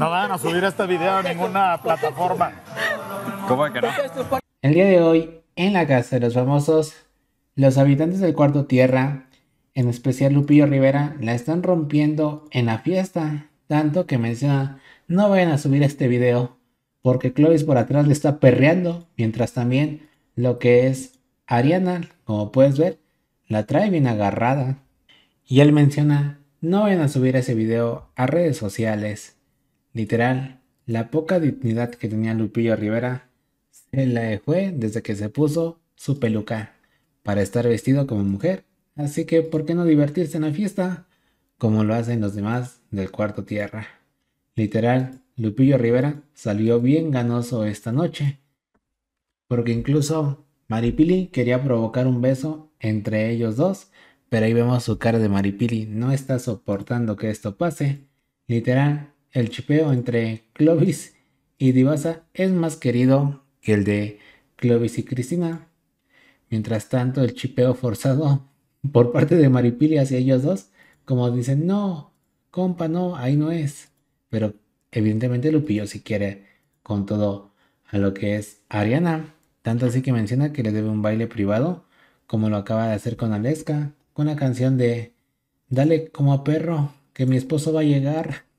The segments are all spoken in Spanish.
No van a subir este video a ninguna plataforma. ¿Cómo que no? El día de hoy, en la casa de los famosos, los habitantes del cuarto tierra, en especial Lupillo Rivera, la están rompiendo en la fiesta. Tanto que menciona, no vayan a subir este video, porque Clovis por atrás le está perreando, mientras también lo que es Ariana, como puedes ver, la trae bien agarrada. Y él menciona, no vayan a subir ese video a redes sociales. Literal, la poca dignidad que tenía Lupillo Rivera se la fue desde que se puso su peluca para estar vestido como mujer. Así que, ¿por qué no divertirse en la fiesta como lo hacen los demás del cuarto tierra? Literal, Lupillo Rivera salió bien ganoso esta noche, porque incluso Maripili quería provocar un beso entre ellos dos, pero ahí vemos su cara de Maripili, no está soportando que esto pase. Literal, el chipeo entre Clovis y Divasa es más querido que el de Clovis y Cristina. Mientras tanto, el chipeo forzado por parte de Maripili hacia ellos dos, como dicen, no, compa, no, ahí no es. Pero evidentemente Lupillo si quiere con todo a lo que es Ariana. Tanto así que menciona que le debe un baile privado, como lo acaba de hacer con Aleska, con la canción de Dale como a perro, que mi esposo va a llegar.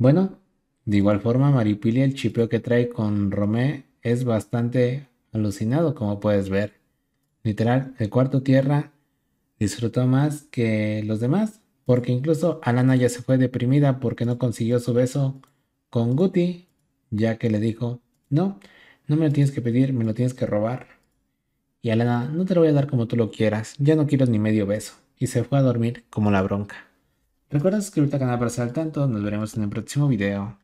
Bueno, de igual forma, Maripili, el chipeo que trae con Romé es bastante alucinado, como puedes ver. Literal, el cuarto tierra disfrutó más que los demás, porque incluso Alana ya se fue deprimida porque no consiguió su beso con Guti, ya que le dijo, no, no me lo tienes que pedir, me lo tienes que robar. Y Alana, no te lo voy a dar como tú lo quieras, ya no quiero ni medio beso. Y se fue a dormir como la bronca. Recuerda suscribirte al canal para estar al tanto, nos veremos en el próximo video.